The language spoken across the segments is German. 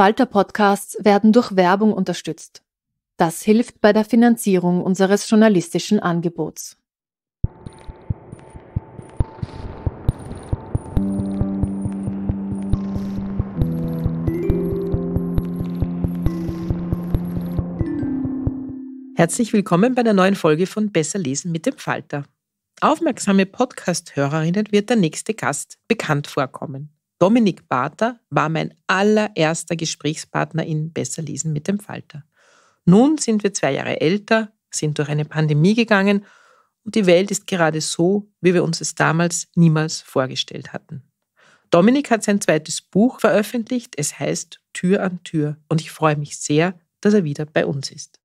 Falter Podcasts werden durch Werbung unterstützt. Das hilft bei der Finanzierung unseres journalistischen Angebots. Herzlich willkommen bei der neuen Folge von Besser lesen mit dem Falter. Aufmerksame Podcast-Hörerinnen wird der nächste Gast bekannt vorkommen. Dominik Barter war mein allererster Gesprächspartner in Besserlesen mit dem Falter. Nun sind wir zwei Jahre älter, sind durch eine Pandemie gegangen und die Welt ist gerade so, wie wir uns es damals niemals vorgestellt hatten. Dominik hat sein zweites Buch veröffentlicht, es heißt Tür an Tür und ich freue mich sehr, dass er wieder bei uns ist.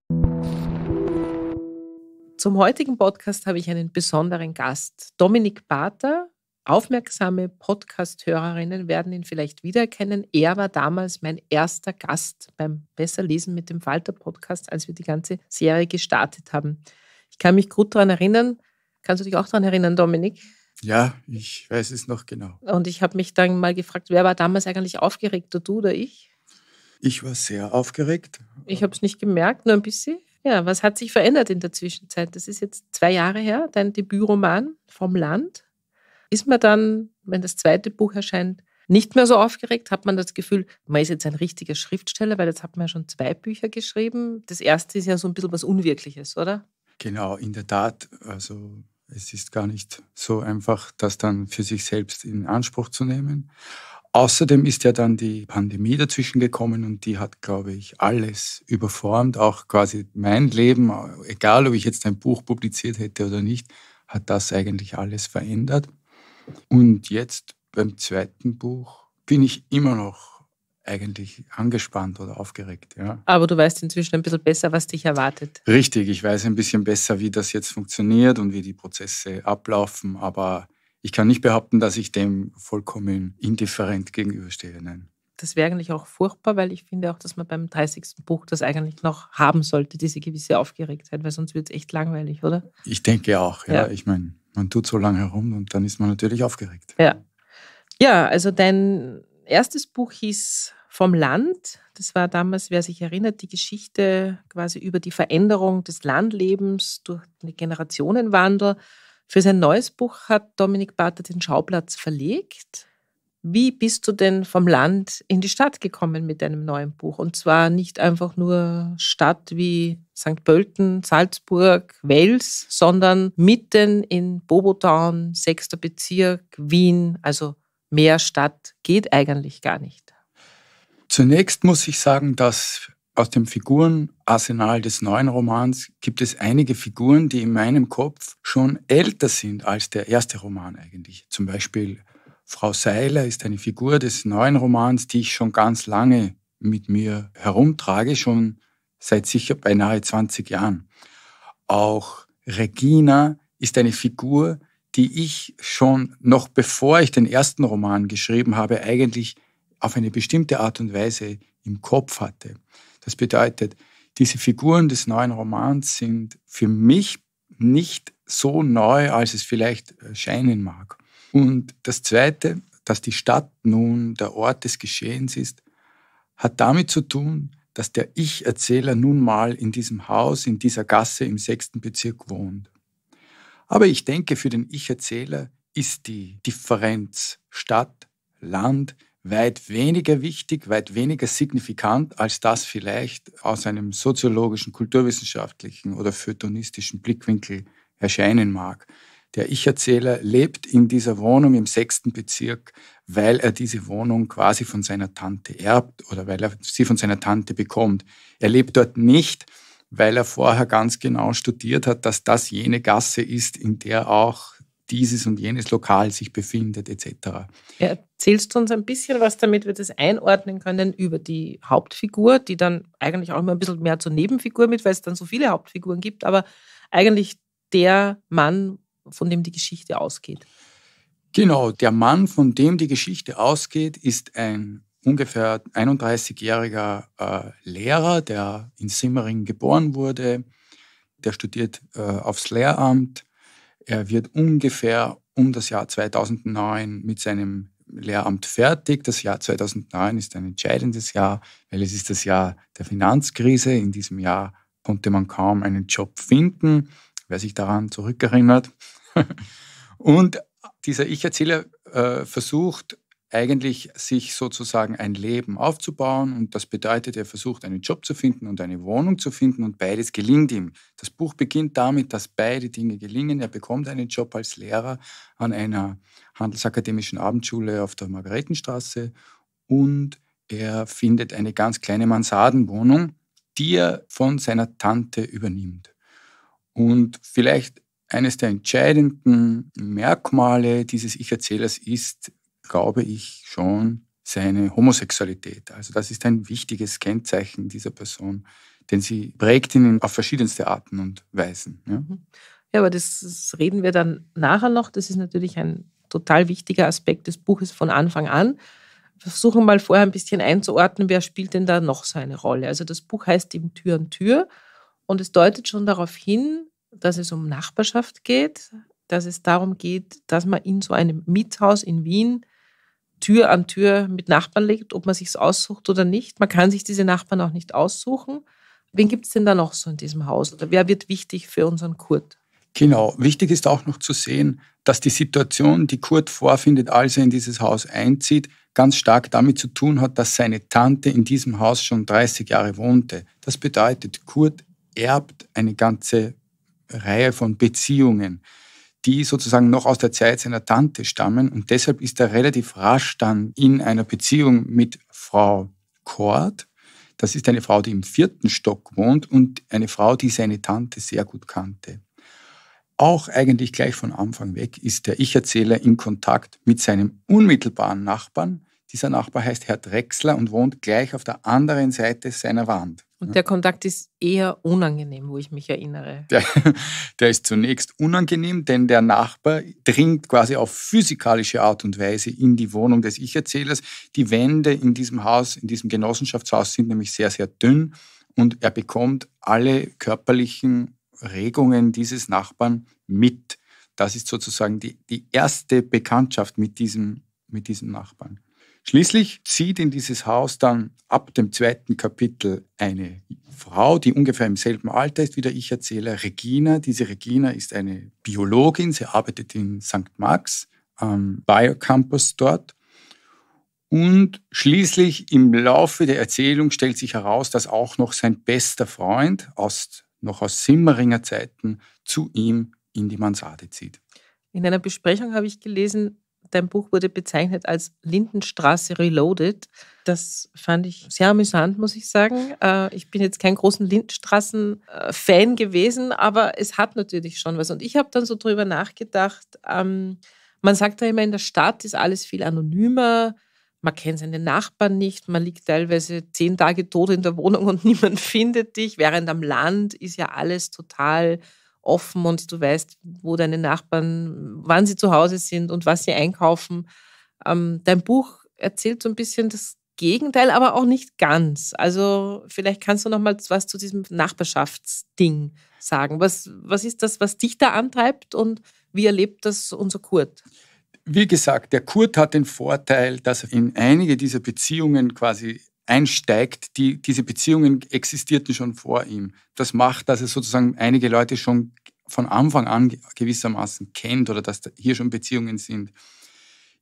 Zum heutigen Podcast habe ich einen besonderen Gast. Dominik Barter Aufmerksame Podcast-Hörerinnen werden ihn vielleicht wiedererkennen. Er war damals mein erster Gast beim Besserlesen mit dem Falter-Podcast, als wir die ganze Serie gestartet haben. Ich kann mich gut daran erinnern. Kannst du dich auch daran erinnern, Dominik? Ja, ich weiß es noch genau. Und ich habe mich dann mal gefragt, wer war damals eigentlich aufgeregter, du oder ich? Ich war sehr aufgeregt. Ich habe es nicht gemerkt, nur ein bisschen. Ja, was hat sich verändert in der Zwischenzeit? Das ist jetzt zwei Jahre her, dein Debütroman vom Land. Ist man dann, wenn das zweite Buch erscheint, nicht mehr so aufgeregt? Hat man das Gefühl, man ist jetzt ein richtiger Schriftsteller, weil jetzt hat man ja schon zwei Bücher geschrieben. Das erste ist ja so ein bisschen was Unwirkliches, oder? Genau, in der Tat. Also es ist gar nicht so einfach, das dann für sich selbst in Anspruch zu nehmen. Außerdem ist ja dann die Pandemie dazwischen gekommen und die hat, glaube ich, alles überformt, auch quasi mein Leben, egal ob ich jetzt ein Buch publiziert hätte oder nicht, hat das eigentlich alles verändert. Und jetzt beim zweiten Buch bin ich immer noch eigentlich angespannt oder aufgeregt. Ja. Aber du weißt inzwischen ein bisschen besser, was dich erwartet. Richtig, ich weiß ein bisschen besser, wie das jetzt funktioniert und wie die Prozesse ablaufen, aber ich kann nicht behaupten, dass ich dem vollkommen indifferent gegenüberstehe. Nein. Das wäre eigentlich auch furchtbar, weil ich finde auch, dass man beim 30. Buch das eigentlich noch haben sollte, diese gewisse Aufgeregtheit, weil sonst wird es echt langweilig, oder? Ich denke auch, ja. ja. Ich meine, man tut so lange herum und dann ist man natürlich aufgeregt. Ja. Ja, also dein erstes Buch hieß Vom Land. Das war damals, wer sich erinnert, die Geschichte quasi über die Veränderung des Landlebens durch den Generationenwandel. Für sein neues Buch hat Dominik Barter den Schauplatz verlegt. Wie bist du denn vom Land in die Stadt gekommen mit deinem neuen Buch? Und zwar nicht einfach nur Stadt wie St. Pölten, Salzburg, Wels, sondern mitten in Bobotown, 6. Bezirk, Wien. Also mehr Stadt geht eigentlich gar nicht. Zunächst muss ich sagen, dass aus dem Figurenarsenal des neuen Romans gibt es einige Figuren, die in meinem Kopf schon älter sind als der erste Roman eigentlich. Zum Beispiel Frau Seiler ist eine Figur des neuen Romans, die ich schon ganz lange mit mir herumtrage, schon seit sicher beinahe 20 Jahren. Auch Regina ist eine Figur, die ich schon noch bevor ich den ersten Roman geschrieben habe, eigentlich auf eine bestimmte Art und Weise im Kopf hatte. Das bedeutet, diese Figuren des neuen Romans sind für mich nicht so neu, als es vielleicht äh, scheinen mag. Und das Zweite, dass die Stadt nun der Ort des Geschehens ist, hat damit zu tun, dass der Ich-Erzähler nun mal in diesem Haus, in dieser Gasse im sechsten Bezirk wohnt. Aber ich denke, für den Ich-Erzähler ist die Differenz Stadt, Land weit weniger wichtig, weit weniger signifikant, als das vielleicht aus einem soziologischen, kulturwissenschaftlichen oder feuilletonistischen Blickwinkel erscheinen mag. Der Ich-Erzähler lebt in dieser Wohnung im sechsten Bezirk, weil er diese Wohnung quasi von seiner Tante erbt oder weil er sie von seiner Tante bekommt. Er lebt dort nicht, weil er vorher ganz genau studiert hat, dass das jene Gasse ist, in der auch dieses und jenes Lokal sich befindet, etc. Erzählst du uns ein bisschen was, damit wir das einordnen können über die Hauptfigur, die dann eigentlich auch immer ein bisschen mehr zur Nebenfigur mit, weil es dann so viele Hauptfiguren gibt, aber eigentlich der Mann, von dem die Geschichte ausgeht. Genau, der Mann, von dem die Geschichte ausgeht, ist ein ungefähr 31-jähriger äh, Lehrer, der in Simmering geboren wurde. Der studiert äh, aufs Lehramt. Er wird ungefähr um das Jahr 2009 mit seinem Lehramt fertig. Das Jahr 2009 ist ein entscheidendes Jahr, weil es ist das Jahr der Finanzkrise. In diesem Jahr konnte man kaum einen Job finden, wer sich daran zurückerinnert. und dieser Ich-Erzähler äh, versucht eigentlich, sich sozusagen ein Leben aufzubauen. Und das bedeutet, er versucht, einen Job zu finden und eine Wohnung zu finden. Und beides gelingt ihm. Das Buch beginnt damit, dass beide Dinge gelingen. Er bekommt einen Job als Lehrer an einer handelsakademischen Abendschule auf der Margaretenstraße. Und er findet eine ganz kleine Mansardenwohnung, die er von seiner Tante übernimmt. Und vielleicht eines der entscheidenden Merkmale dieses Ich-Erzählers ist, glaube ich, schon seine Homosexualität. Also das ist ein wichtiges Kennzeichen dieser Person, denn sie prägt ihn auf verschiedenste Arten und Weisen. Ja, mhm. ja aber das, das reden wir dann nachher noch. Das ist natürlich ein total wichtiger Aspekt des Buches von Anfang an. Wir versuchen mal vorher ein bisschen einzuordnen, wer spielt denn da noch seine Rolle. Also das Buch heißt eben Tür an Tür und es deutet schon darauf hin, dass es um Nachbarschaft geht, dass es darum geht, dass man in so einem Miethaus in Wien Tür an Tür mit Nachbarn legt, ob man sich es aussucht oder nicht. Man kann sich diese Nachbarn auch nicht aussuchen. Wen gibt es denn da noch so in diesem Haus? Oder wer wird wichtig für unseren Kurt? Genau, wichtig ist auch noch zu sehen, dass die Situation, die Kurt vorfindet, als er in dieses Haus einzieht, ganz stark damit zu tun hat, dass seine Tante in diesem Haus schon 30 Jahre wohnte. Das bedeutet, Kurt erbt eine ganze Reihe von Beziehungen, die sozusagen noch aus der Zeit seiner Tante stammen. Und deshalb ist er relativ rasch dann in einer Beziehung mit Frau Kort. Das ist eine Frau, die im vierten Stock wohnt und eine Frau, die seine Tante sehr gut kannte. Auch eigentlich gleich von Anfang weg ist der Ich-Erzähler in Kontakt mit seinem unmittelbaren Nachbarn, dieser Nachbar heißt Herr Drechsler und wohnt gleich auf der anderen Seite seiner Wand. Und der Kontakt ist eher unangenehm, wo ich mich erinnere. Der, der, ist zunächst unangenehm, denn der Nachbar dringt quasi auf physikalische Art und Weise in die Wohnung des Ich-Erzählers. Die Wände in diesem Haus, in diesem Genossenschaftshaus sind nämlich sehr, sehr dünn und er bekommt alle körperlichen Regungen dieses Nachbarn mit. Das ist sozusagen die, die erste Bekanntschaft mit diesem, mit diesem Nachbarn. Schließlich zieht in dieses Haus dann ab dem zweiten Kapitel eine Frau, die ungefähr im selben Alter ist, wie der Ich-Erzähler, Regina. Diese Regina ist eine Biologin, sie arbeitet in St. Marx am Biocampus dort. Und schließlich im Laufe der Erzählung stellt sich heraus, dass auch noch sein bester Freund aus, noch aus Simmeringer Zeiten zu ihm in die Mansarde zieht. In einer Besprechung habe ich gelesen, Dein Buch wurde bezeichnet als Lindenstraße Reloaded. Das fand ich sehr amüsant, muss ich sagen. Äh, ich bin jetzt kein großen Lindenstraßen-Fan gewesen, aber es hat natürlich schon was. Und ich habe dann so drüber nachgedacht. Ähm, man sagt ja immer, in der Stadt ist alles viel anonymer. Man kennt seine Nachbarn nicht. Man liegt teilweise zehn Tage tot in der Wohnung und niemand findet dich. Während am Land ist ja alles total offen und du weißt, wo deine Nachbarn, wann sie zu Hause sind und was sie einkaufen. Ähm, dein Buch erzählt so ein bisschen das Gegenteil, aber auch nicht ganz. Also vielleicht kannst du noch mal was zu diesem Nachbarschaftsding sagen. Was, was ist das, was dich da antreibt und wie erlebt das unser Kurt? Wie gesagt, der Kurt hat den Vorteil, dass in einige dieser Beziehungen quasi einsteigt, die, diese Beziehungen existierten schon vor ihm. Das macht, dass er sozusagen einige Leute schon von Anfang an gewissermaßen kennt oder dass hier schon Beziehungen sind.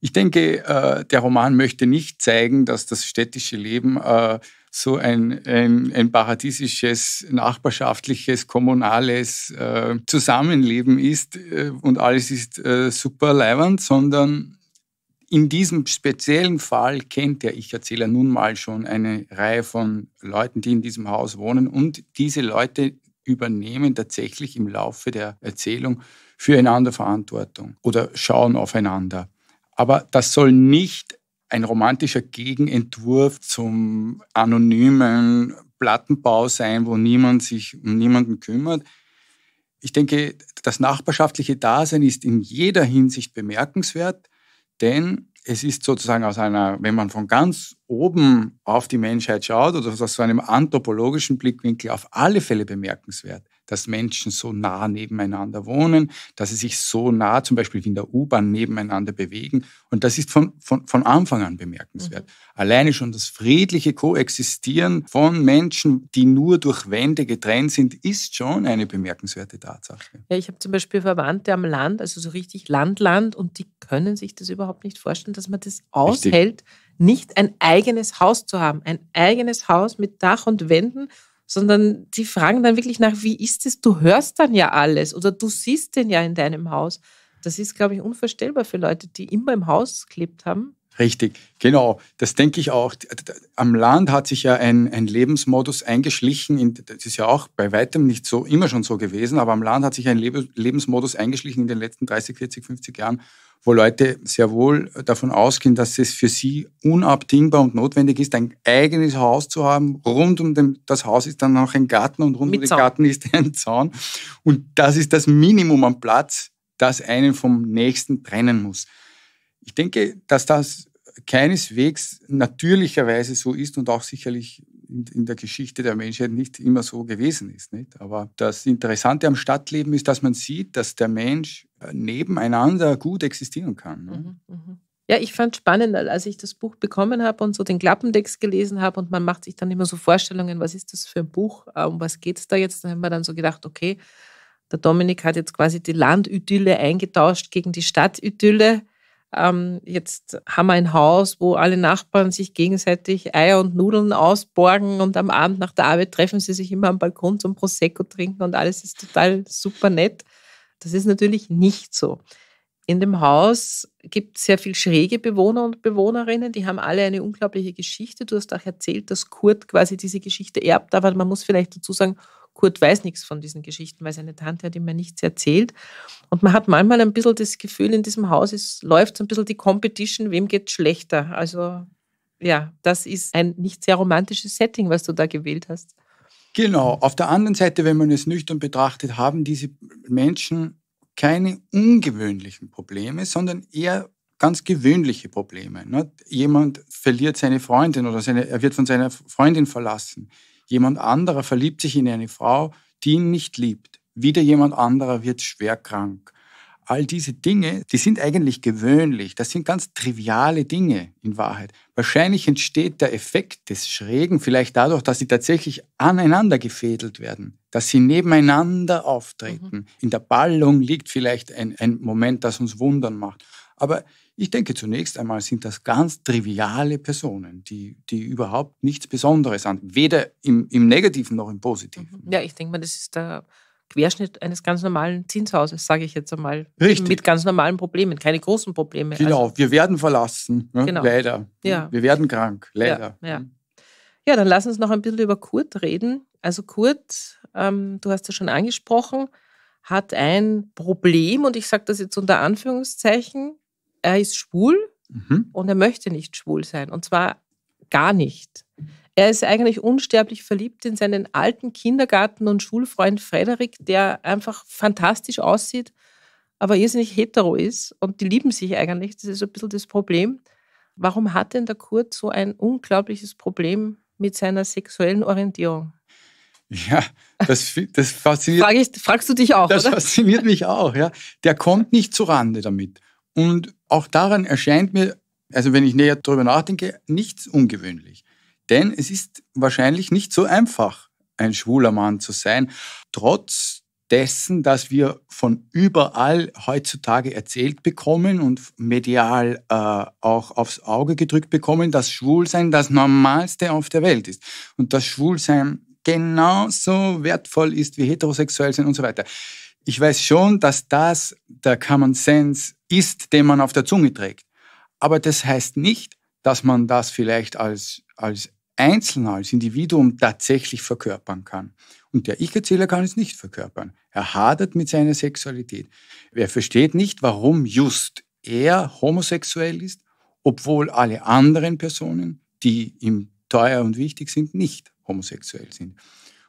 Ich denke, äh, der Roman möchte nicht zeigen, dass das städtische Leben äh, so ein, ein, ein paradiesisches, nachbarschaftliches, kommunales äh, Zusammenleben ist und alles ist super leiwand, sondern in diesem speziellen Fall kennt der Ich-Erzähler nun mal schon eine Reihe von Leuten, die in diesem Haus wohnen und diese Leute übernehmen tatsächlich im Laufe der Erzählung füreinander Verantwortung oder schauen aufeinander. Aber das soll nicht ein romantischer Gegenentwurf zum anonymen Plattenbau sein, wo niemand sich um niemanden kümmert. Ich denke, das nachbarschaftliche Dasein ist in jeder Hinsicht bemerkenswert. Denn es ist sozusagen aus einer, wenn man von ganz oben auf die Menschheit schaut oder aus so einem anthropologischen Blickwinkel auf alle Fälle bemerkenswert, dass Menschen so nah nebeneinander wohnen, dass sie sich so nah zum Beispiel wie in der U-Bahn nebeneinander bewegen. Und das ist von, von, von Anfang an bemerkenswert. Mhm. Alleine schon das friedliche Koexistieren von Menschen, die nur durch Wände getrennt sind, ist schon eine bemerkenswerte Tatsache. Ja, ich habe zum Beispiel Verwandte am Land, also so richtig Land, Land, und die können sich das überhaupt nicht vorstellen, dass man das aushält, richtig. nicht ein eigenes Haus zu haben. Ein eigenes Haus mit Dach und Wänden sondern die fragen dann wirklich nach, wie ist es? Du hörst dann ja alles oder du siehst den ja in deinem Haus. Das ist, glaube ich, unvorstellbar für Leute, die immer im Haus gelebt haben. Richtig, genau. Das denke ich auch. Am Land hat sich ja ein, ein Lebensmodus eingeschlichen. In, das ist ja auch bei weitem nicht so immer schon so gewesen, aber am Land hat sich ein Leb Lebensmodus eingeschlichen in den letzten 30, 40, 50 Jahren, wo Leute sehr wohl davon ausgehen, dass es für sie unabdingbar und notwendig ist, ein eigenes Haus zu haben. Rund um dem, das Haus ist dann noch ein Garten und rund Mit um den Zaun. Garten ist ein Zaun. Und das ist das Minimum am Platz, das einen vom nächsten trennen muss. Ich denke, dass das keineswegs natürlicherweise so ist und auch sicherlich in, der Geschichte der Menschheit nicht immer so gewesen ist. Nicht? Aber das Interessante am Stadtleben ist, dass man sieht, dass der Mensch äh, nebeneinander gut existieren kann. Ne? Mhm, mhm. Ja, ich fand es spannend, als ich das Buch bekommen habe und so den Klappentext gelesen habe und man macht sich dann immer so Vorstellungen, was ist das für ein Buch, äh, um was geht es da jetzt? Dann haben wir dann so gedacht, okay, der Dominik hat jetzt quasi die Landidylle eingetauscht gegen die Stadtidylle ähm, jetzt haben wir ein Haus, wo alle Nachbarn sich gegenseitig Eier und Nudeln ausborgen und am Abend nach der Arbeit treffen sie sich immer am Balkon zum Prosecco trinken und alles ist total super nett. Das ist natürlich nicht so. In dem Haus gibt es sehr viel schräge Bewohner und Bewohnerinnen, die haben alle eine unglaubliche Geschichte. Du hast auch erzählt, dass Kurt quasi diese Geschichte erbt, aber man muss vielleicht dazu sagen, Kurt weiß nichts von diesen Geschichten, weil seine Tante hat ihm ja nichts erzählt. Und man hat manchmal ein bisschen das Gefühl, in diesem Haus ist, läuft so ein bisschen die Competition, wem geht schlechter. Also ja, das ist ein nicht sehr romantisches Setting, was du da gewählt hast. Genau. Auf der anderen Seite, wenn man es nüchtern betrachtet, haben diese Menschen keine ungewöhnlichen Probleme, sondern eher ganz gewöhnliche Probleme. Jemand verliert seine Freundin oder seine, er wird von seiner Freundin verlassen. Jemand anderer verliebt sich in eine Frau, die ihn nicht liebt. Wieder jemand anderer wird schwer krank. All diese Dinge, die sind eigentlich gewöhnlich. Das sind ganz triviale Dinge in Wahrheit. Wahrscheinlich entsteht der Effekt des Schrägen vielleicht dadurch, dass sie tatsächlich aneinander gefädelt werden, dass sie nebeneinander auftreten. Mhm. In der Ballung liegt vielleicht ein, ein Moment, das uns wundern macht. Aber ich denke, zunächst einmal sind das ganz triviale Personen, die, die überhaupt nichts Besonderes an, weder im, im Negativen noch im Positiven. Mhm. Ja, ich denke mal, das ist der Querschnitt eines ganz normalen Zinshauses, sage ich jetzt einmal. Richtig. Mit ganz normalen Problemen, keine großen Probleme. Genau, also, wir werden verlassen, ne? genau. leider. Ja. Wir werden krank, leider. Ja, ja. Mhm. ja, dann lass uns noch ein bisschen über Kurt reden. Also Kurt, ähm, du hast es schon angesprochen, hat ein Problem und ich sage das jetzt unter Anführungszeichen, er ist schwul mhm. und er möchte nicht schwul sein. Und zwar gar nicht. Er ist eigentlich unsterblich verliebt in seinen alten Kindergarten- und Schulfreund Frederik, der einfach fantastisch aussieht, aber irrsinnig hetero ist. Und die lieben sich eigentlich. Das ist so ein bisschen das Problem. Warum hat denn der Kurt so ein unglaubliches Problem mit seiner sexuellen Orientierung? Ja, das, das fasziniert. Frag fragst du dich auch? Das oder? fasziniert mich auch, ja. Der kommt nicht zu Rande damit. Und auch daran erscheint mir, also wenn ich näher darüber nachdenke, nichts ungewöhnlich. Denn es ist wahrscheinlich nicht so einfach, ein schwuler Mann zu sein, trotz dessen, dass wir von überall heutzutage erzählt bekommen und medial äh, auch aufs Auge gedrückt bekommen, dass Schwulsein das Normalste auf der Welt ist und dass Schwulsein genauso wertvoll ist wie heterosexuell sein und so weiter. Ich weiß schon, dass das der Common Sense ist, den man auf der Zunge trägt. Aber das heißt nicht, dass man das vielleicht als, als Einzelner, als Individuum tatsächlich verkörpern kann. Und der Ich-Erzähler kann es nicht verkörpern. Er hadert mit seiner Sexualität. Er versteht nicht, warum just er homosexuell ist, obwohl alle anderen Personen, die ihm teuer und wichtig sind, nicht homosexuell sind.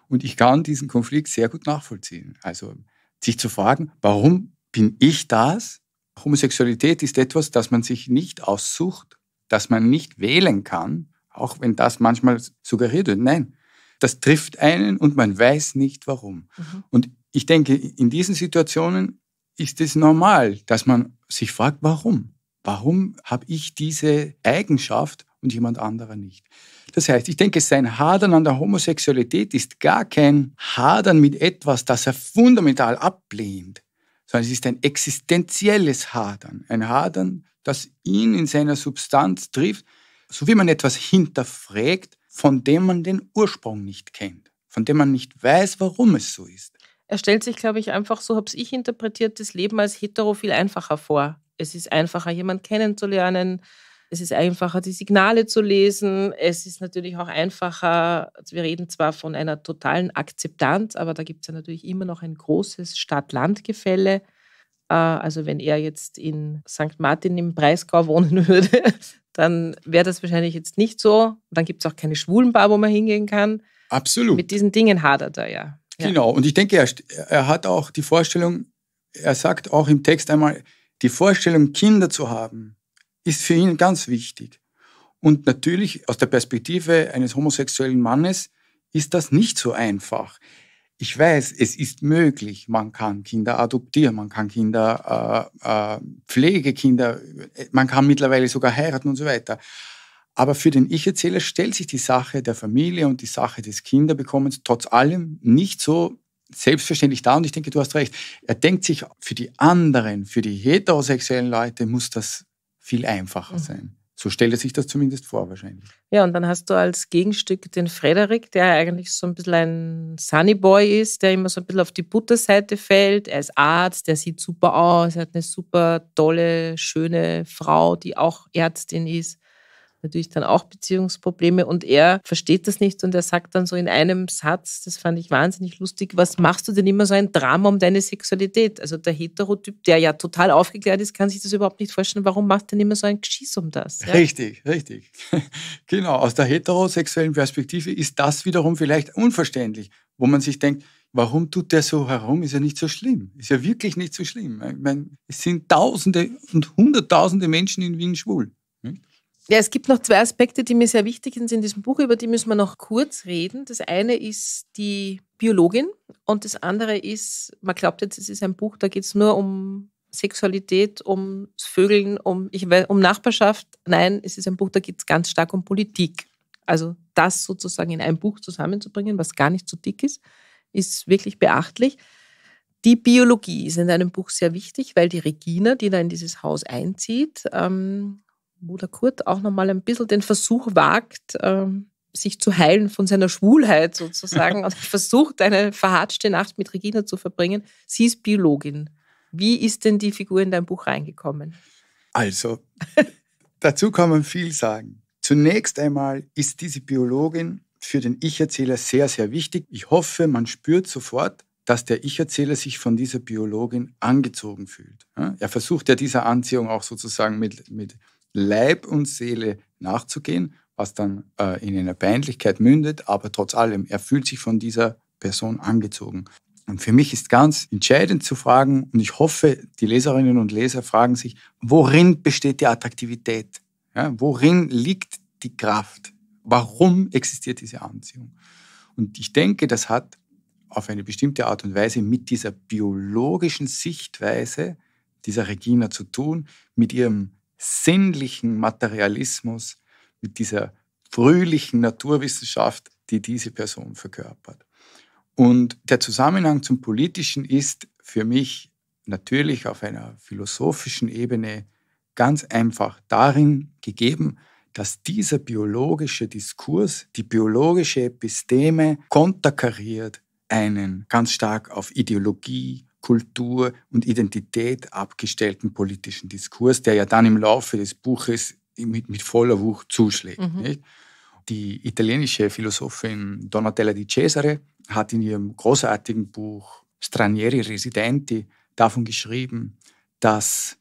Und ich kann diesen Konflikt sehr gut nachvollziehen. Also sich zu fragen, warum bin ich das Homosexualität ist etwas, das man sich nicht aussucht, das man nicht wählen kann, auch wenn das manchmal suggeriert wird. Nein, das trifft einen und man weiß nicht warum. Mhm. Und ich denke, in diesen Situationen ist es normal, dass man sich fragt, warum? Warum habe ich diese Eigenschaft und jemand anderer nicht? Das heißt, ich denke, sein Hadern an der Homosexualität ist gar kein Hadern mit etwas, das er fundamental ablehnt, sondern es ist ein existenzielles Hadern. Ein Hadern, das ihn in seiner Substanz trifft, so wie man etwas hinterfragt, von dem man den Ursprung nicht kennt, von dem man nicht weiß, warum es so ist. Er stellt sich, glaube ich, einfach, so habe ich interpretiert, das Leben als hetero viel einfacher vor. Es ist einfacher, jemanden kennenzulernen, es ist einfacher, die Signale zu lesen. Es ist natürlich auch einfacher, also wir reden zwar von einer totalen Akzeptanz, aber da gibt es ja natürlich immer noch ein großes Stadt-Land-Gefälle. Äh, also wenn er jetzt in St. Martin im Breisgau wohnen würde, dann wäre das wahrscheinlich jetzt nicht so. Dann gibt es auch keine Schwulenbar, wo man hingehen kann. Absolut. Mit diesen Dingen hadert er ja. ja. Genau. Und ich denke, er, er hat auch die Vorstellung, er sagt auch im Text einmal, die Vorstellung, Kinder zu haben, ist für ihn ganz wichtig. Und natürlich aus der Perspektive eines homosexuellen Mannes ist das nicht so einfach. Ich weiß, es ist möglich, man kann Kinder adoptieren, man kann Kinder, äh, äh, Pflegekinder, man kann mittlerweile sogar heiraten und so weiter. Aber für den Ich-Erzähler stellt sich die Sache der Familie und die Sache des Kinderbekommens trotz allem nicht so selbstverständlich dar. Und ich denke, du hast recht. Er denkt sich, für die anderen, für die heterosexuellen Leute muss das viel einfacher mhm. sein. So stellt er sich das zumindest vor, wahrscheinlich. Ja, und dann hast du als Gegenstück den Frederik, der eigentlich so ein bisschen ein Sunnyboy ist, der immer so ein bisschen auf die Butterseite fällt. Er ist Arzt, der sieht super aus, er hat eine super tolle, schöne Frau, die auch Ärztin ist natürlich dann auch Beziehungsprobleme und er versteht das nicht und er sagt dann so in einem Satz, das fand ich wahnsinnig lustig, was machst du denn immer so ein Drama um deine Sexualität? Also der Heterotyp, der ja total aufgeklärt ist, kann sich das überhaupt nicht vorstellen, warum macht denn immer so ein Geschiss um das? Ja? Richtig, richtig. genau, aus der heterosexuellen Perspektive ist das wiederum vielleicht unverständlich, wo man sich denkt, warum tut der so herum? Ist ja nicht so schlimm. Ist ja wirklich nicht so schlimm. Ich meine, es sind Tausende und Hunderttausende Menschen in Wien schwul. Ja, es gibt noch zwei Aspekte, die mir sehr wichtig sind in diesem Buch, über die müssen wir noch kurz reden. Das eine ist die Biologin und das andere ist, man glaubt jetzt, es ist ein Buch, da geht es nur um Sexualität, um Vögeln, um, ich weiß, um Nachbarschaft. Nein, es ist ein Buch, da geht es ganz stark um Politik. Also das sozusagen in ein Buch zusammenzubringen, was gar nicht so dick ist, ist wirklich beachtlich. Die Biologie ist in einem Buch sehr wichtig, weil die Regina, die da in dieses Haus einzieht, ähm, wo der Kurt auch nochmal ein bisschen den Versuch wagt, ähm, sich zu heilen von seiner Schwulheit sozusagen und also versucht, eine verhatschte Nacht mit Regina zu verbringen. Sie ist Biologin. Wie ist denn die Figur in dein Buch reingekommen? Also, dazu kann man viel sagen. Zunächst einmal ist diese Biologin für den Ich-Erzähler sehr, sehr wichtig. Ich hoffe, man spürt sofort, dass der Ich-Erzähler sich von dieser Biologin angezogen fühlt. Er versucht ja dieser Anziehung auch sozusagen mit, mit Leib und Seele nachzugehen, was dann äh, in einer Peinlichkeit mündet, aber trotz allem, er fühlt sich von dieser Person angezogen. Und für mich ist ganz entscheidend zu fragen, und ich hoffe, die Leserinnen und Leser fragen sich, worin besteht die Attraktivität? Ja, worin liegt die Kraft? Warum existiert diese Anziehung? Und ich denke, das hat auf eine bestimmte Art und Weise mit dieser biologischen Sichtweise dieser Regina zu tun, mit ihrem sinnlichen Materialismus, mit dieser fröhlichen Naturwissenschaft, die diese Person verkörpert. Und der Zusammenhang zum Politischen ist für mich natürlich auf einer philosophischen Ebene ganz einfach darin gegeben, dass dieser biologische Diskurs, die biologische Episteme konterkariert einen ganz stark auf Ideologie, Kultur und Identität abgestellten politischen Diskurs, der ja dann im Laufe des Buches mit, mit voller Wucht zuschlägt. Mhm. Die italienische Philosophin Donatella di Cesare hat in ihrem großartigen Buch Stranieri Residenti davon geschrieben, dass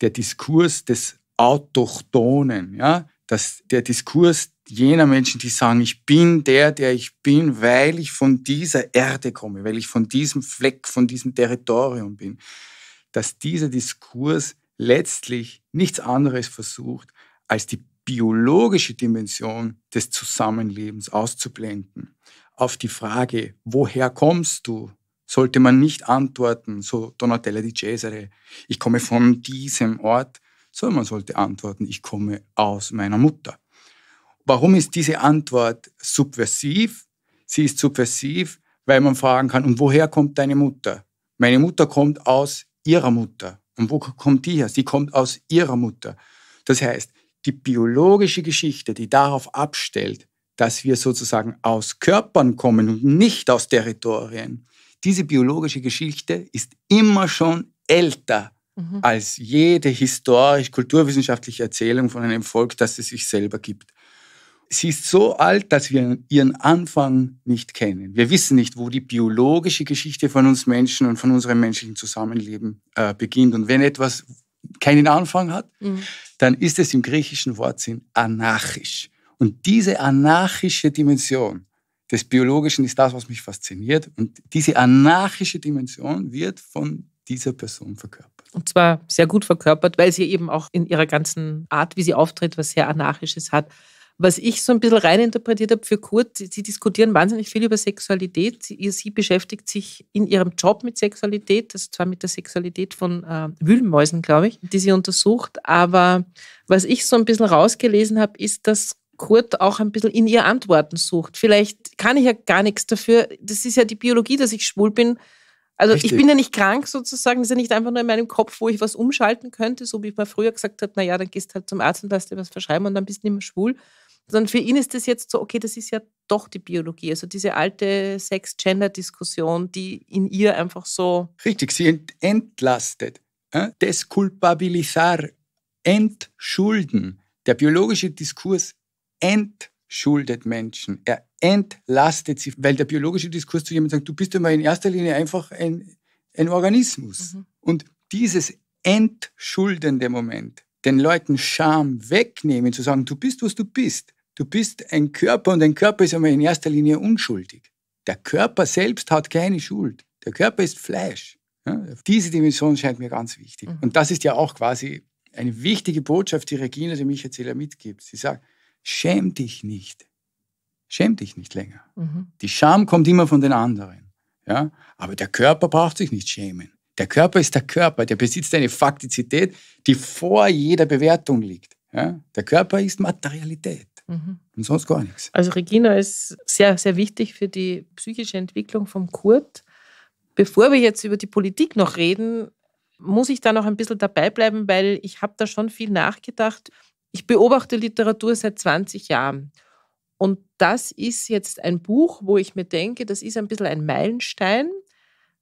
der Diskurs des Autochtonen, ja, dass der Diskurs jener Menschen, die sagen, ich bin der, der ich bin, weil ich von dieser Erde komme, weil ich von diesem Fleck, von diesem Territorium bin, dass dieser Diskurs letztlich nichts anderes versucht, als die biologische Dimension des Zusammenlebens auszublenden. Auf die Frage, woher kommst du, sollte man nicht antworten, so Donatella di Cesare, ich komme von diesem Ort, sondern man sollte antworten, ich komme aus meiner Mutter. Warum ist diese Antwort subversiv? Sie ist subversiv, weil man fragen kann, und woher kommt deine Mutter? Meine Mutter kommt aus ihrer Mutter. Und wo kommt die her? Sie kommt aus ihrer Mutter. Das heißt, die biologische Geschichte, die darauf abstellt, dass wir sozusagen aus Körpern kommen und nicht aus Territorien, diese biologische Geschichte ist immer schon älter mhm. als jede historisch-kulturwissenschaftliche Erzählung von einem Volk, das es sich selber gibt. Sie ist so alt, dass wir ihren Anfang nicht kennen. Wir wissen nicht, wo die biologische Geschichte von uns Menschen und von unserem menschlichen Zusammenleben äh, beginnt. Und wenn etwas keinen Anfang hat, mhm. dann ist es im griechischen Wortsinn anarchisch. Und diese anarchische Dimension des Biologischen ist das, was mich fasziniert. Und diese anarchische Dimension wird von dieser Person verkörpert und zwar sehr gut verkörpert, weil sie eben auch in ihrer ganzen Art, wie sie auftritt, was sehr Anarchisches hat. Was ich so ein bisschen reininterpretiert habe für Kurt, sie, diskutieren wahnsinnig viel über Sexualität. Sie, sie, beschäftigt sich in ihrem Job mit Sexualität, also zwar mit der Sexualität von äh, Wühlmäusen, glaube ich, die sie untersucht. Aber was ich so ein bisschen rausgelesen habe, ist, dass Kurt auch ein bisschen in ihr Antworten sucht. Vielleicht kann ich ja gar nichts dafür. Das ist ja die Biologie, dass ich schwul bin. Also Richtig. ich bin ja nicht krank sozusagen, das ist ja nicht einfach nur in meinem Kopf, wo ich was umschalten könnte, so wie ich mal früher gesagt habe, naja, dann gehst du halt zum Arzt und lässt dir was verschreiben und dann bist du nicht mehr schwul. Sondern für ihn ist das jetzt so, okay, das ist ja doch die Biologie, also diese alte Sex-Gender-Diskussion, die in ihr einfach so... Richtig, sie entlastet, äh? deskulpabilizar, entschulden. Der biologische Diskurs entschuldet Menschen, er entlastet sie, weil der biologische Diskurs zu jemandem sagt, du bist immer in erster Linie einfach ein, ein Organismus. Mhm. Und dieses entschuldende Moment, den Leuten Scham wegnehmen, zu sagen, du bist, was du bist. Du bist ein Körper und ein Körper ist immer in erster Linie unschuldig. Der Körper selbst hat keine Schuld. Der Körper ist Fleisch. diese Dimension scheint mir ganz wichtig. Mhm. Und das ist ja auch quasi eine wichtige Botschaft, die Regina die mich Michael mitgibt. Sie sagt, schäm dich nicht schäm dich nicht länger. Mhm. Die Scham kommt immer von den anderen. Ja? Aber der Körper braucht sich nicht schämen. Der Körper ist der Körper, der besitzt eine Faktizität, die vor jeder Bewertung liegt. Ja? Der Körper ist Materialität. Mhm. Und sonst gar nichts. Also Regina ist sehr, sehr wichtig für die psychische Entwicklung vom Kurt. Bevor wir jetzt über die Politik noch reden, muss ich da noch ein bisschen dabei bleiben, weil ich habe da schon viel nachgedacht. Ich beobachte Literatur seit 20 Jahren und das ist jetzt ein Buch, wo ich mir denke, das ist ein bisschen ein Meilenstein.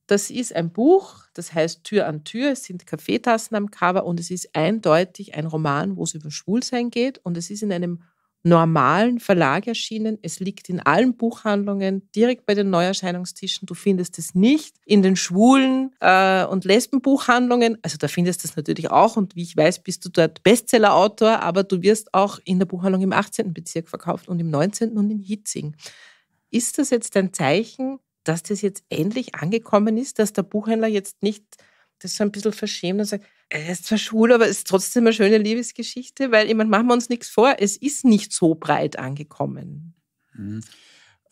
Das ist ein Buch, das heißt Tür an Tür, es sind Kaffeetassen am Cover und es ist eindeutig ein Roman, wo es über Schwulsein geht und es ist in einem normalen Verlag erschienen. Es liegt in allen Buchhandlungen, direkt bei den Neuerscheinungstischen. Du findest es nicht in den schwulen äh, und Lesbenbuchhandlungen. Also da findest du es natürlich auch. Und wie ich weiß, bist du dort Bestsellerautor, aber du wirst auch in der Buchhandlung im 18. Bezirk verkauft und im 19. und in Hitzing. Ist das jetzt ein Zeichen, dass das jetzt endlich angekommen ist, dass der Buchhändler jetzt nicht das so ein bisschen verschämt und sagt, es ist zwar schwul, aber es ist trotzdem eine schöne Liebesgeschichte, weil ich meine, machen wir uns nichts vor, es ist nicht so breit angekommen. Mhm.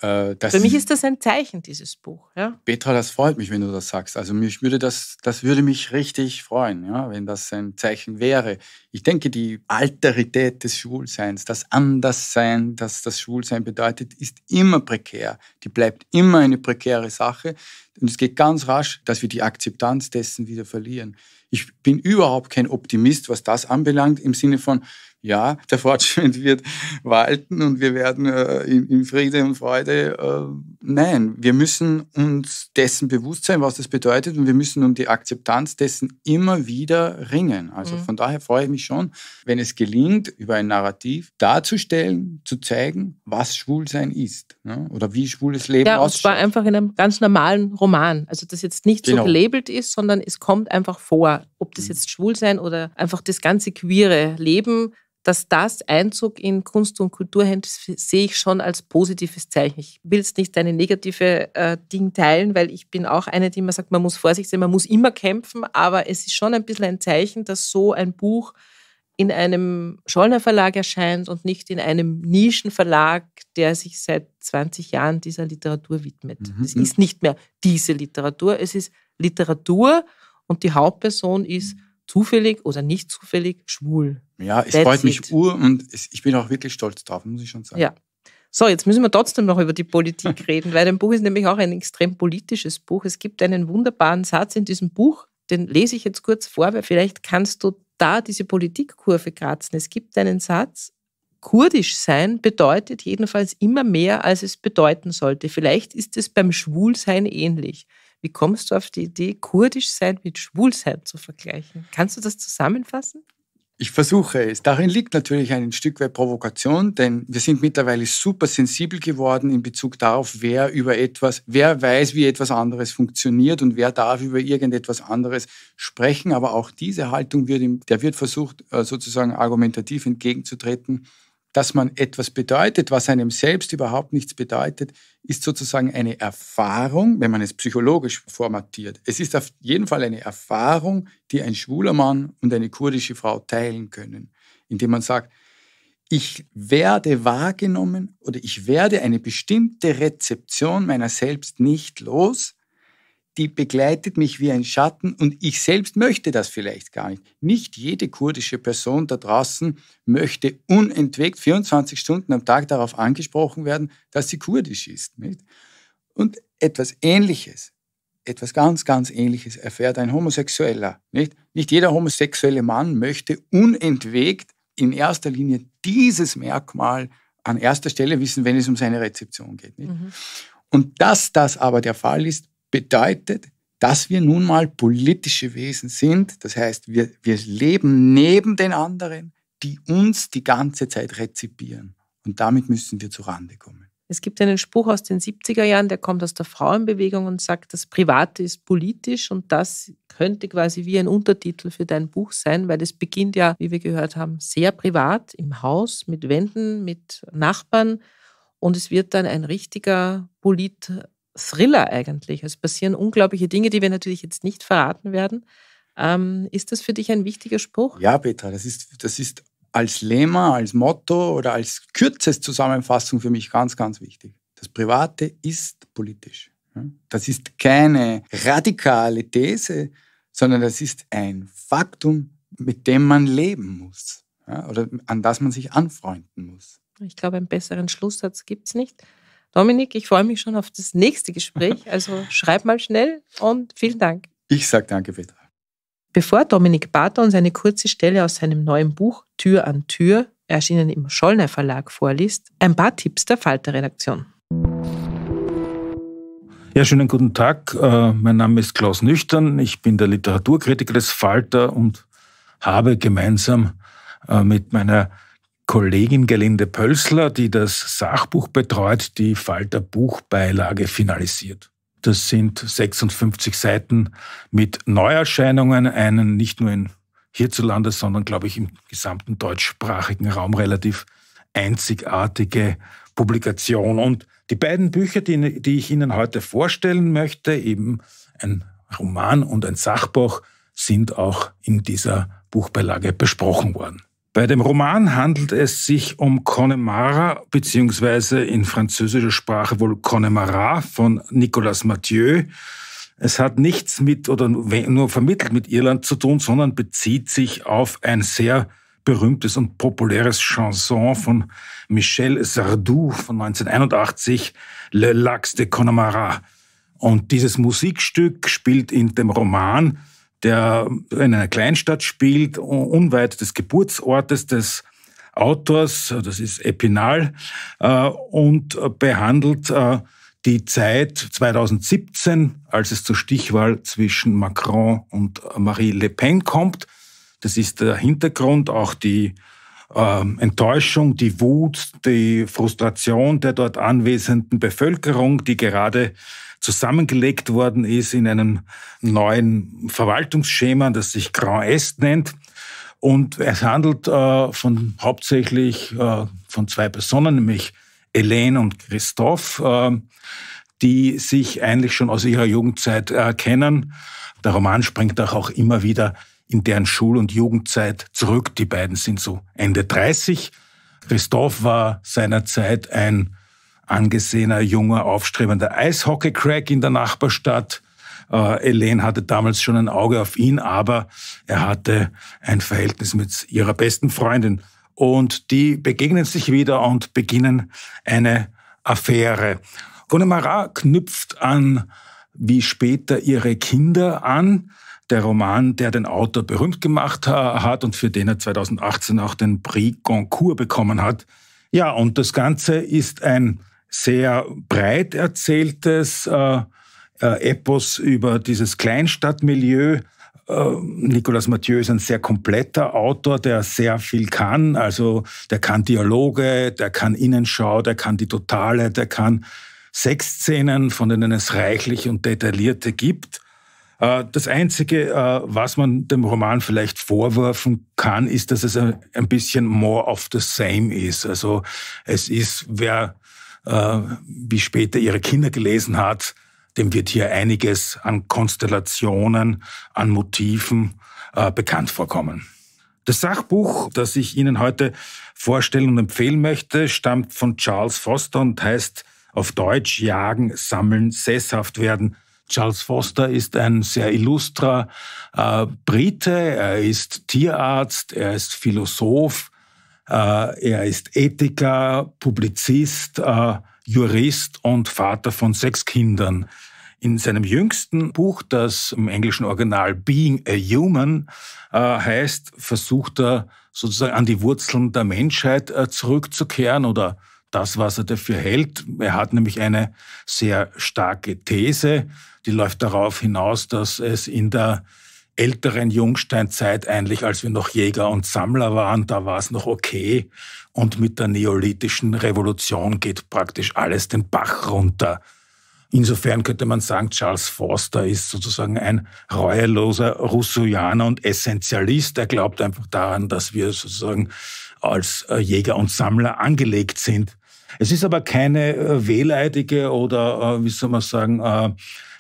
Äh, Für mich ist das ein Zeichen, dieses Buch. Ja? Petra, das freut mich, wenn du das sagst. Also mich würde das, das würde mich richtig freuen, ja, wenn das ein Zeichen wäre. Ich denke, die Alterität des Schwulseins, das Anderssein, das das Schwulsein bedeutet, ist immer prekär. Die bleibt immer eine prekäre Sache. Und es geht ganz rasch, dass wir die Akzeptanz dessen wieder verlieren. Ich bin überhaupt kein Optimist, was das anbelangt, im Sinne von, ja, der Fortschritt wird walten und wir werden äh, in, in, Friede und Freude. Äh, nein, wir müssen uns dessen bewusst sein, was das bedeutet und wir müssen um die Akzeptanz dessen immer wieder ringen. Also mhm. von daher freue ich mich schon, wenn es gelingt, über ein Narrativ darzustellen, zu zeigen, was Schwulsein ist ne? oder wie schwules Leben ja, aussieht. Ja, war einfach in einem ganz normalen Roman. Also das jetzt nicht genau. so gelabelt ist, sondern es kommt einfach vor. Ob das mhm. jetzt Schwulsein oder einfach das ganze queere Leben, dass das Einzug in Kunst und Kultur hält, sehe ich schon als positives Zeichen. Ich will es nicht deine negative äh, Ding teilen, weil ich bin auch eine, die immer sagt, man muss vorsichtig sein, man muss immer kämpfen, aber es ist schon ein bisschen ein Zeichen, dass so ein Buch in einem Schollner Verlag erscheint und nicht in einem Nischenverlag, der sich seit 20 Jahren dieser Literatur widmet. Mhm. Es mhm. ist nicht mehr diese Literatur, es ist Literatur und die Hauptperson ist mhm zufällig oder nicht zufällig schwul. Ja, es That's freut mich ur und ich bin auch wirklich stolz drauf, muss ich schon sagen. Ja. So, jetzt müssen wir trotzdem noch über die Politik reden, weil dein Buch ist nämlich auch ein extrem politisches Buch. Es gibt einen wunderbaren Satz in diesem Buch, den lese ich jetzt kurz vor, weil vielleicht kannst du da diese Politikkurve kratzen. Es gibt einen Satz, kurdisch sein bedeutet jedenfalls immer mehr, als es bedeuten sollte. Vielleicht ist es beim Schwulsein ähnlich. Wie kommst du auf die Idee, Kurdischsein mit Schwulsein zu vergleichen? Kannst du das zusammenfassen? Ich versuche es. Darin liegt natürlich ein Stück weit Provokation, denn wir sind mittlerweile super sensibel geworden in Bezug darauf, wer über etwas, wer weiß, wie etwas anderes funktioniert und wer darf über irgendetwas anderes sprechen. Aber auch diese Haltung wird, der wird versucht, äh, sozusagen argumentativ entgegenzutreten dass man etwas bedeutet, was einem selbst überhaupt nichts bedeutet, ist sozusagen eine Erfahrung, wenn man es psychologisch formatiert. Es ist auf jeden Fall eine Erfahrung, die ein schwuler Mann und eine kurdische Frau teilen können, indem man sagt, ich werde wahrgenommen oder ich werde eine bestimmte Rezeption meiner selbst nicht los, die begleitet mich wie ein Schatten und ich selbst möchte das vielleicht gar nicht. Nicht jede kurdische Person da draußen möchte unentwegt 24 Stunden am Tag darauf angesprochen werden, dass sie kurdisch ist. Nicht? Und etwas Ähnliches, etwas ganz, ganz Ähnliches erfährt ein Homosexueller. Nicht, nicht jeder homosexuelle Mann möchte unentwegt in erster Linie dieses Merkmal an erster Stelle wissen, wenn es um seine Rezeption geht. Mhm. Und dass das aber der Fall ist, bedeutet, dass wir nun mal politische Wesen sind. Das heißt, wir, wir leben neben den anderen, die uns die ganze Zeit rezipieren. Und damit müssen wir zu Rande kommen. Es gibt einen Spruch aus den 70er Jahren, der kommt aus der Frauenbewegung und sagt, das Private ist politisch und das könnte quasi wie ein Untertitel für dein Buch sein, weil es beginnt ja, wie wir gehört haben, sehr privat im Haus, mit Wänden, mit Nachbarn und es wird dann ein richtiger Polit Thriller eigentlich. Es also passieren unglaubliche Dinge, die wir natürlich jetzt nicht verraten werden. Ähm, ist das für dich ein wichtiger Spruch? Ja, Petra, das ist, das ist als Lema, als Motto oder als kürzeste Zusammenfassung für mich ganz, ganz wichtig. Das Private ist politisch. Das ist keine radikale These, sondern das ist ein Faktum, mit dem man leben muss oder an das man sich anfreunden muss. Ich glaube, einen besseren Schlusssatz gibt es nicht. Dominik, ich freue mich schon auf das nächste Gespräch. Also schreib mal schnell und vielen Dank. Ich sage danke, Petra. Bevor Dominik Barter uns eine kurze Stelle aus seinem neuen Buch Tür an Tür, erschienen im Schollner Verlag, vorliest, ein paar Tipps der Falter-Redaktion. Ja, schönen guten Tag. Äh, mein Name ist Klaus Nüchtern. Ich bin der Literaturkritiker des Falter und habe gemeinsam äh, mit meiner Kollegin Gelinde Pölsler, die das Sachbuch betreut, die Falter Buchbeilage finalisiert. Das sind 56 Seiten mit Neuerscheinungen, einen nicht nur in hierzulande, sondern glaube ich im gesamten deutschsprachigen Raum relativ einzigartige Publikation. Und die beiden Bücher, die, die ich Ihnen heute vorstellen möchte, eben ein Roman und ein Sachbuch, sind auch in dieser Buchbeilage besprochen worden. Bei dem Roman handelt es sich um Connemara beziehungsweise in französischer Sprache wohl Connemara von Nicolas Mathieu. Es hat nichts mit oder nur vermittelt mit Irland zu tun, sondern bezieht sich auf ein sehr berühmtes und populäres Chanson von Michel Sardou von 1981, Le Lacs de Connemara. Und dieses Musikstück spielt in dem Roman der in einer Kleinstadt spielt, unweit des Geburtsortes des Autors, das ist Epinal, äh, und behandelt äh, die Zeit 2017, als es zur Stichwahl zwischen Macron und Marie Le Pen kommt. Das ist der Hintergrund, auch die ähm, Enttäuschung, die Wut, die Frustration der dort anwesenden Bevölkerung, die gerade zusammengelegt worden ist in einem neuen Verwaltungsschema, das sich Grand Est nennt. Und es handelt äh, von hauptsächlich äh, von zwei Personen, nämlich Elaine und Christophe, ähm, die sich eigentlich schon aus ihrer Jugendzeit kennen. Der Roman springt auch immer wieder in deren Schul- und Jugendzeit zurück. Die beiden sind so Ende 30. Christoph war seinerzeit ein angesehener, junger, aufstrebender Eishockey-Crack in der Nachbarstadt. Äh, Elaine hatte damals schon ein Auge auf ihn, aber er hatte ein Verhältnis mit ihrer besten Freundin. Und die begegnen sich wieder und beginnen eine Affäre. Connemara knüpft an wie später ihre Kinder an der Roman, der den Autor berühmt gemacht hat und für den er 2018 auch den Prix Goncourt bekommen hat. Ja, und das Ganze ist ein sehr breit erzähltes äh, äh, Epos über dieses Kleinstadtmilieu. Äh, Nicolas Mathieu ist ein sehr kompletter Autor, der sehr viel kann. Also der kann Dialoge, der kann Innenschau, der kann die Totale, der kann Sexszenen, von denen es reichlich und detaillierte gibt. Äh, das Einzige, äh, was man dem Roman vielleicht vorwerfen kann, ist, dass es ein bisschen more of the same ist. Also es ist, wer äh, wie später ihre Kinder gelesen hat, dem wird hier einiges an Konstellationen, an Motiven bekannt vorkommen. Das Sachbuch, das ich Ihnen heute vorstellen und empfehlen möchte, stammt von Charles Foster und heißt auf Deutsch Jagen, Sammeln, Sesshaft werden Charles Foster ist ein sehr illustrer äh, Brite, er ist Tierarzt, er ist Philosoph, äh, er ist Ethiker, Publizist, äh, Jurist und Vater von sechs Kindern. In seinem jüngsten Buch, das im englischen Original Being a Human äh, heißt, versucht er sozusagen an die Wurzeln der Menschheit äh, zurückzukehren oder das, was er dafür hält. Er hat nämlich eine sehr starke These, die läuft darauf hinaus, dass es in der älteren Jungsteinzeit eigentlich, als wir noch Jäger und Sammler waren, da war es noch okay. Und mit der neolithischen Revolution geht praktisch alles den Bach runter. Insofern könnte man sagen, Charles Forster ist sozusagen ein reueloser Rousseauianer und Essentialist. Er glaubt einfach daran, dass wir sozusagen als äh, Jäger und Sammler angelegt sind. Es ist aber keine äh, wehleidige oder, äh, wie soll man sagen, äh,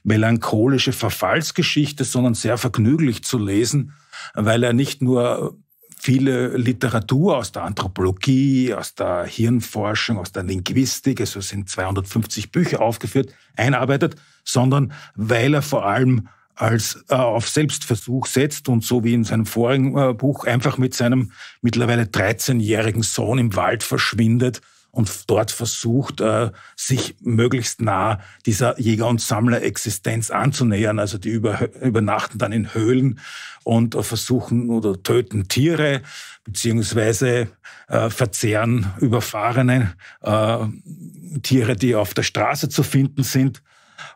melancholische Verfallsgeschichte, sondern sehr vergnüglich zu lesen, weil er nicht nur viele Literatur aus der Anthropologie, aus der Hirnforschung, aus der Linguistik, also sind 250 Bücher aufgeführt, einarbeitet, sondern weil er vor allem als äh, auf Selbstversuch setzt und so wie in seinem vorigen äh, Buch einfach mit seinem mittlerweile 13-jährigen Sohn im Wald verschwindet und dort versucht, äh, sich möglichst nah dieser Jäger- und Sammler-Existenz anzunähern. Also die übernachten dann in Höhlen und versuchen oder töten Tiere beziehungsweise äh, verzehren überfahrene äh, Tiere, die auf der Straße zu finden sind.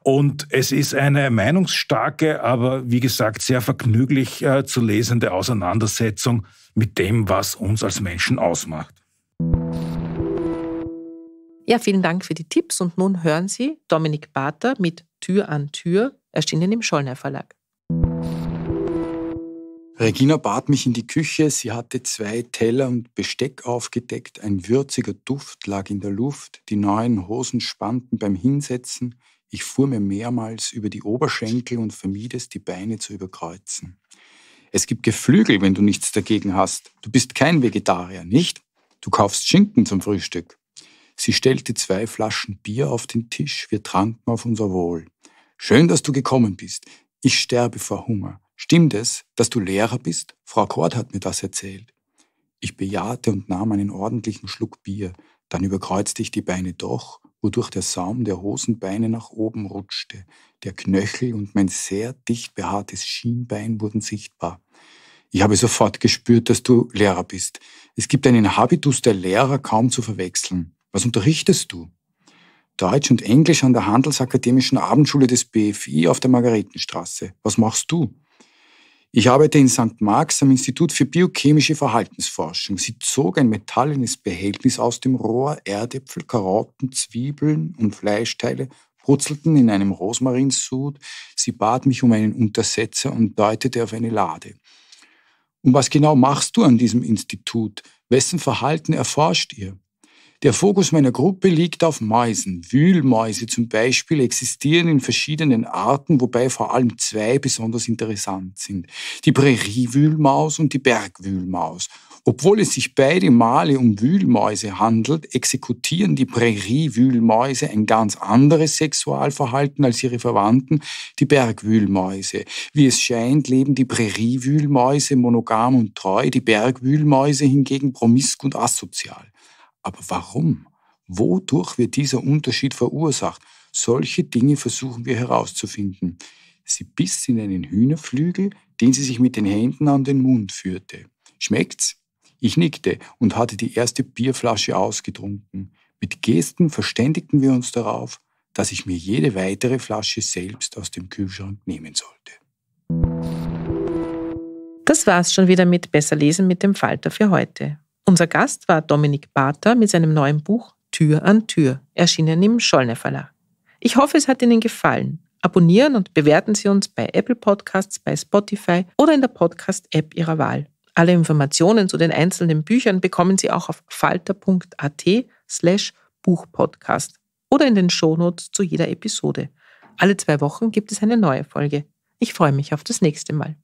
Und es ist eine meinungsstarke, aber wie gesagt sehr vergnüglich zu lesende Auseinandersetzung mit dem, was uns als Menschen ausmacht. Ja, vielen Dank für die Tipps und nun hören Sie Dominik Barter mit Tür an Tür, erschienen im Schollner Verlag. Regina bat mich in die Küche, sie hatte zwei Teller und Besteck aufgedeckt, ein würziger Duft lag in der Luft, die neuen Hosen spannten beim Hinsetzen, ich fuhr mir mehrmals über die Oberschenkel und vermied es, die Beine zu überkreuzen. Es gibt Geflügel, wenn du nichts dagegen hast. Du bist kein Vegetarier, nicht? Du kaufst Schinken zum Frühstück. Sie stellte zwei Flaschen Bier auf den Tisch, wir tranken auf unser Wohl. Schön, dass du gekommen bist. Ich sterbe vor Hunger. Stimmt es, dass du Lehrer bist? Frau Kord hat mir das erzählt. Ich bejahte und nahm einen ordentlichen Schluck Bier, dann überkreuzte ich die Beine doch, wodurch der Saum der Hosenbeine nach oben rutschte, der Knöchel und mein sehr dicht behaartes Schienbein wurden sichtbar. Ich habe sofort gespürt, dass du Lehrer bist. Es gibt einen Habitus der Lehrer kaum zu verwechseln. Was unterrichtest du? Deutsch und Englisch an der Handelsakademischen Abendschule des BFI auf der Margaretenstraße. Was machst du? Ich arbeite in St. Marx am Institut für biochemische Verhaltensforschung. Sie zog ein metallenes Behältnis aus dem Rohr. Erdäpfel, Karotten, Zwiebeln und Fleischteile brutzelten in einem Rosmarinsud. Sie bat mich um einen Untersetzer und deutete auf eine Lade. Und was genau machst du an diesem Institut? Wessen Verhalten erforscht ihr? Der Fokus meiner Gruppe liegt auf Mäusen. Wühlmäuse zum Beispiel existieren in verschiedenen Arten, wobei vor allem zwei besonders interessant sind. Die Präriewühlmaus und die Bergwühlmaus. Obwohl es sich beide Male um Wühlmäuse handelt, exekutieren die Präriewühlmäuse ein ganz anderes Sexualverhalten als ihre Verwandten, die Bergwühlmäuse. Wie es scheint, leben die Präriewühlmäuse monogam und treu, die Bergwühlmäuse hingegen promisk und asozial. Aber warum? Wodurch wird dieser Unterschied verursacht? Solche Dinge versuchen wir herauszufinden. Sie biss in einen Hühnerflügel, den sie sich mit den Händen an den Mund führte. Schmeckt's? Ich nickte und hatte die erste Bierflasche ausgetrunken. Mit Gesten verständigten wir uns darauf, dass ich mir jede weitere Flasche selbst aus dem Kühlschrank nehmen sollte. Das war's schon wieder mit Besser lesen mit dem Falter für heute. Unser Gast war Dominik Barter mit seinem neuen Buch Tür an Tür, erschienen im Schollner Verlag. Ich hoffe, es hat Ihnen gefallen. Abonnieren und bewerten Sie uns bei Apple Podcasts, bei Spotify oder in der Podcast-App Ihrer Wahl. Alle Informationen zu den einzelnen Büchern bekommen Sie auch auf falter.at slash Buchpodcast oder in den Shownotes zu jeder Episode. Alle zwei Wochen gibt es eine neue Folge. Ich freue mich auf das nächste Mal.